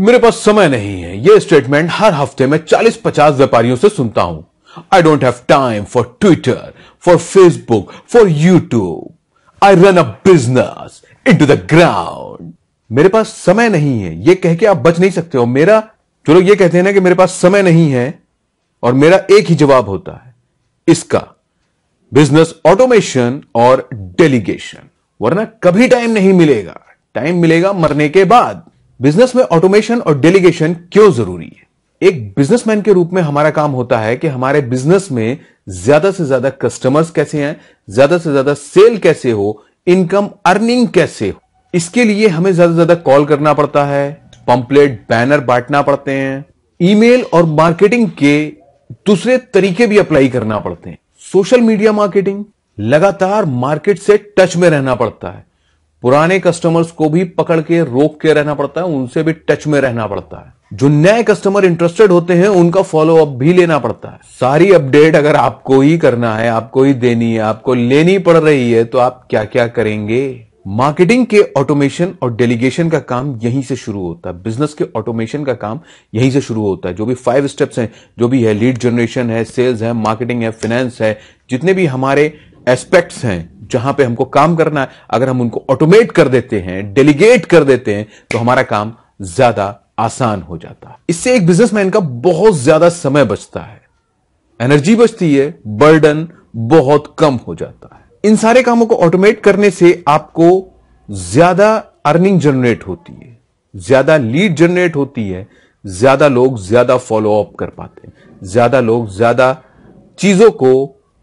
मेरे पास समय नहीं है यह स्टेटमेंट हर हफ्ते में 40-50 व्यापारियों से सुनता हूं I don't have time for Twitter for Facebook for YouTube I run a business into the ground मेरे पास समय नहीं है यह कह के आप बच नहीं सकते हो मेरा जो लोग यह कहते हैं ना कि मेरे पास समय नहीं है और मेरा एक ही जवाब होता है इसका बिजनेस ऑटोमेशन और डेलीगेशन वरना कभी टाइम नहीं मिलेगा टाइम मिलेगा मरने के बाद बिजनेस में ऑटोमेशन और डेलीगेशन क्यों जरूरी है एक बिजनेसमैन के रूप में हमारा काम होता है कि हमारे बिजनेस में ज्यादा से ज्यादा कस्टमर्स कैसे हैं ज्यादा से ज्यादा सेल कैसे हो इनकम अर्निंग कैसे हो इसके लिए हमें ज्यादा से ज्यादा कॉल करना पड़ता है पंपलेट बैनर बांटना पड़ते हैं ईमेल और मार्केटिंग के दूसरे तरीके भी अप्लाई करना पड़ते हैं सोशल मीडिया मार्केटिंग लगातार मार्केट से टच में रहना पड़ता है पुराने कस्टमर्स को भी पकड़ के रोक के रहना पड़ता है उनसे भी टच में रहना पड़ता है जो नए कस्टमर इंटरेस्टेड होते हैं उनका फॉलो अप भी लेना पड़ता है सारी अपडेट अगर आपको ही करना है आपको ही देनी है आपको लेनी पड़ रही है तो आप क्या क्या करेंगे मार्केटिंग के ऑटोमेशन और डेलीगेशन का काम यहीं से शुरू होता है बिजनेस के ऑटोमेशन का काम यहीं से शुरू होता है जो भी फाइव स्टेप्स हैं जो भी है लीड जनरेशन है सेल्स है मार्केटिंग है फाइनेंस है जितने भी हमारे एस्पेक्ट्स हैं जहां पे हमको काम करना है अगर हम उनको ऑटोमेट कर देते हैं डेलीगेट कर देते हैं तो हमारा काम ज्यादा आसान हो जाता है इससे एक बिजनेसमैन का बहुत ज्यादा समय बचता है एनर्जी बचती है बर्डन बहुत कम हो जाता है इन सारे कामों को ऑटोमेट करने से आपको ज्यादा अर्निंग जनरेट होती है ज्यादा लीड जनरेट होती है ज्यादा लोग ज्यादा फॉलो अप कर पाते हैं ज्यादा लोग ज्यादा चीजों को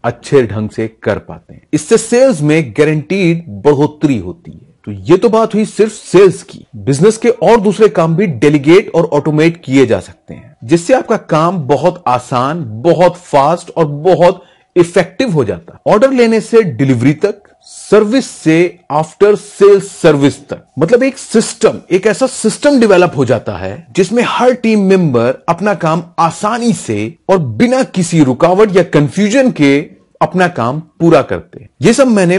अच्छे ढंग से कर पाते हैं इससे सेल्स में गारंटीड बढ़ोतरी होती है तो ये तो बात हुई सिर्फ सेल्स की बिजनेस के और दूसरे काम भी डेलीगेट और ऑटोमेट किए जा सकते हैं जिससे आपका काम बहुत आसान बहुत फास्ट और बहुत इफेक्टिव हो जाता ऑर्डर लेने से डिलीवरी तक सर्विस से आफ्टर सेल्स सर्विस तक मतलब एक सिस्टम एक ऐसा सिस्टम डेवलप हो जाता है जिसमें हर टीम मेंबर अपना काम आसानी से और बिना किसी रुकावट या कंफ्यूजन के अपना काम पूरा करते ये सब मैंने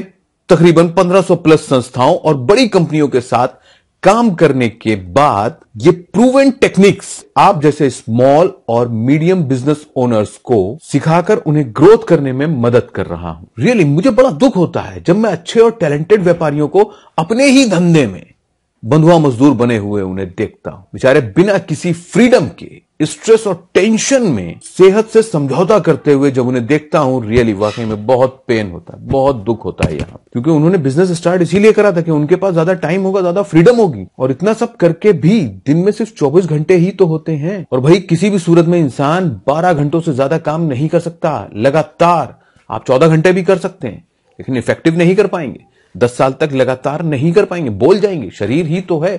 तकरीबन 1500 प्लस संस्थाओं और बड़ी कंपनियों के साथ काम करने के बाद ये प्रूवन टेक्निक्स आप जैसे स्मॉल और मीडियम बिजनेस ओनर्स को सिखाकर उन्हें ग्रोथ करने में मदद कर रहा हूं रियली really, मुझे बड़ा दुख होता है जब मैं अच्छे और टैलेंटेड व्यापारियों को अपने ही धंधे में बंधुआ मजदूर बने हुए उन्हें देखता हूं बेचारे बिना किसी फ्रीडम के स्ट्रेस और टेंशन में सेहत से समझौता करते हुए जब उन्हें देखता हूं रियली वाकई में बहुत पेन होता है बहुत दुख होता है यहाँ क्योंकि उन्होंने बिजनेस स्टार्ट इसीलिए करा था कि उनके पास ज्यादा टाइम होगा ज्यादा फ्रीडम होगी और इतना सब करके भी दिन में सिर्फ चौबीस घंटे ही तो होते हैं और भाई किसी भी सूरत में इंसान बारह घंटों से ज्यादा काम नहीं कर सकता लगातार आप चौदह घंटे भी कर सकते हैं लेकिन इफेक्टिव नहीं कर पाएंगे दस साल तक लगातार नहीं कर पाएंगे बोल जाएंगे शरीर ही तो है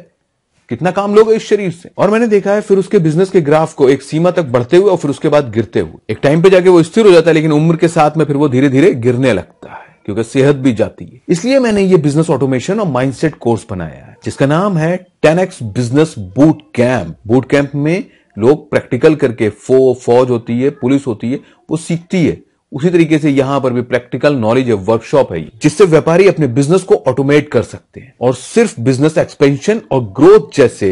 कितना काम लोगे इस शरीर से और मैंने देखा है फिर उसके बिजनेस के ग्राफ को एक सीमा तक बढ़ते हुए और फिर उसके बाद गिरते हुए एक टाइम पे जाके वो स्थिर हो जाता है लेकिन उम्र के साथ में फिर वो धीरे धीरे गिरने लगता है क्योंकि सेहत भी जाती है इसलिए मैंने ये बिजनेस ऑटोमेशन और माइंडसेट कोर्स बनाया है जिसका नाम है ten business boot camp boot camp में लोग प्रैक्टिकल करके फो फौज होती है पुलिस होती है वो सीखती है उसी तरीके से यहां पर भी प्रैक्टिकल नॉलेज वर्कशॉप है जिससे व्यापारी अपने बिजनेस को ऑटोमेट कर सकते हैं और सिर्फ बिजनेस एक्सपेंशन और ग्रोथ जैसे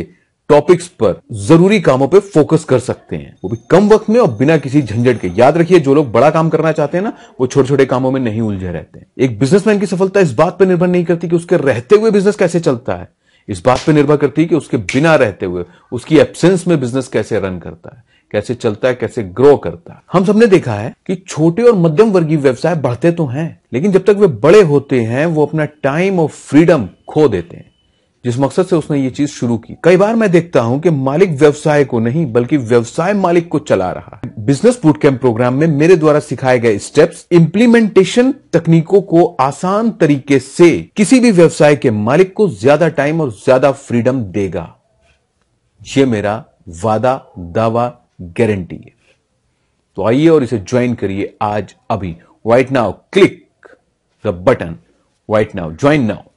टॉपिक्स पर जरूरी कामों पे फोकस कर सकते हैं वो भी कम वक्त में और बिना किसी झंझट के याद रखिए जो लोग बड़ा काम करना चाहते हैं ना वो छोटे छोटे कामों में नहीं उलझे रहते हैं एक बिजनेसमैन की सफलता इस बात पर निर्भर नहीं करती कि उसके रहते हुए बिजनेस कैसे चलता है इस बात पर निर्भर करती है कि उसके बिना रहते हुए उसकी एब्सेंस में बिजनेस कैसे रन करता है कैसे चलता है कैसे ग्रो करता है हम सबने देखा है कि छोटे और मध्यम वर्गीय व्यवसाय बढ़ते तो हैं लेकिन जब तक वे बड़े होते हैं वो अपना टाइम और फ्रीडम खो देते हैं जिस मकसद से उसने ये चीज शुरू की कई बार मैं देखता हूं कि मालिक व्यवसाय को नहीं बल्कि व्यवसाय मालिक को चला रहा है बिजनेस बूट कैंप प्रोग्राम में मेरे द्वारा सिखाए गए स्टेप्स इंप्लीमेंटेशन तकनीकों को आसान तरीके से किसी भी व्यवसाय के मालिक को ज्यादा टाइम और ज्यादा फ्रीडम देगा ये मेरा वादा दावा गारंटी है तो आइए और इसे ज्वाइन करिए आज अभी right now click the button right now join now